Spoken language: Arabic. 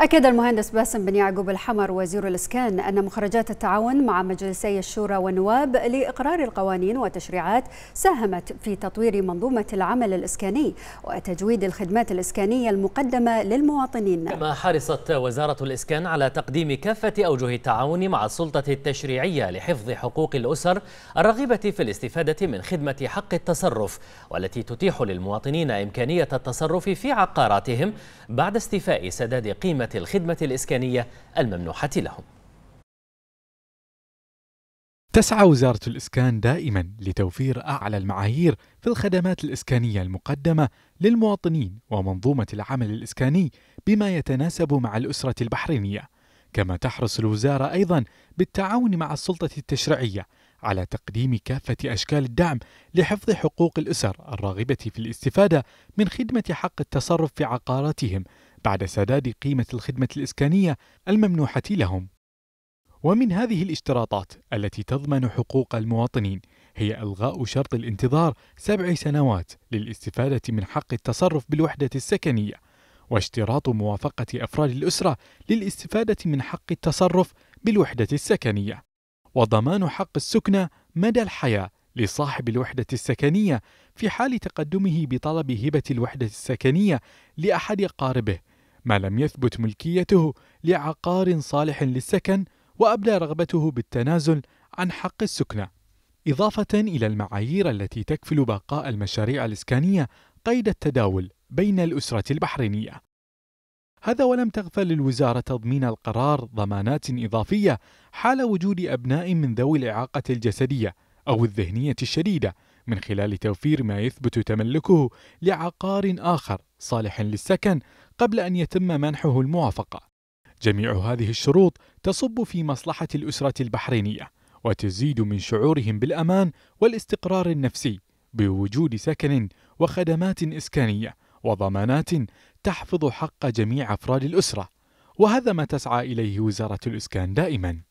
أكد المهندس باسم بن يعقوب الحمر وزير الإسكان أن مخرجات التعاون مع مجلسي الشورى والنواب لإقرار القوانين والتشريعات ساهمت في تطوير منظومة العمل الإسكاني وتجويد الخدمات الإسكانية المقدمة للمواطنين كما حرصت وزارة الإسكان على تقديم كافة أوجه التعاون مع السلطة التشريعية لحفظ حقوق الأسر الرغبة في الاستفادة من خدمة حق التصرف والتي تتيح للمواطنين إمكانية التصرف في عقاراتهم بعد استيفاء سداد قيمة الخدمة الإسكانية الممنوحة لهم تسعى وزارة الإسكان دائما لتوفير أعلى المعايير في الخدمات الإسكانية المقدمة للمواطنين ومنظومة العمل الإسكاني بما يتناسب مع الأسرة البحرينية، كما تحرص الوزارة أيضا بالتعاون مع السلطة التشريعية على تقديم كافة أشكال الدعم لحفظ حقوق الأسر الراغبة في الاستفادة من خدمة حق التصرف في عقاراتهم بعد سداد قيمة الخدمة الإسكانية الممنوحة لهم. ومن هذه الاشتراطات التي تضمن حقوق المواطنين هي إلغاء شرط الانتظار سبع سنوات للاستفادة من حق التصرف بالوحدة السكنية، واشتراط موافقة أفراد الأسرة للاستفادة من حق التصرف بالوحدة السكنية، وضمان حق السكنة مدى الحياة لصاحب الوحدة السكنية في حال تقدمه بطلب هبة الوحدة السكنية لأحد أقاربه ما لم يثبت ملكيته لعقار صالح للسكن وابدى رغبته بالتنازل عن حق السكنة إضافة إلى المعايير التي تكفل بقاء المشاريع الإسكانية قيد التداول بين الأسرة البحرينية هذا ولم تغفل الوزارة تضمين القرار ضمانات إضافية حال وجود أبناء من ذوي الإعاقة الجسدية أو الذهنية الشديدة من خلال توفير ما يثبت تملكه لعقار آخر صالح للسكن قبل أن يتم منحه الموافقة. جميع هذه الشروط تصب في مصلحة الأسرة البحرينية وتزيد من شعورهم بالأمان والاستقرار النفسي بوجود سكن وخدمات إسكانية وضمانات تحفظ حق جميع أفراد الأسرة وهذا ما تسعى إليه وزارة الإسكان دائماً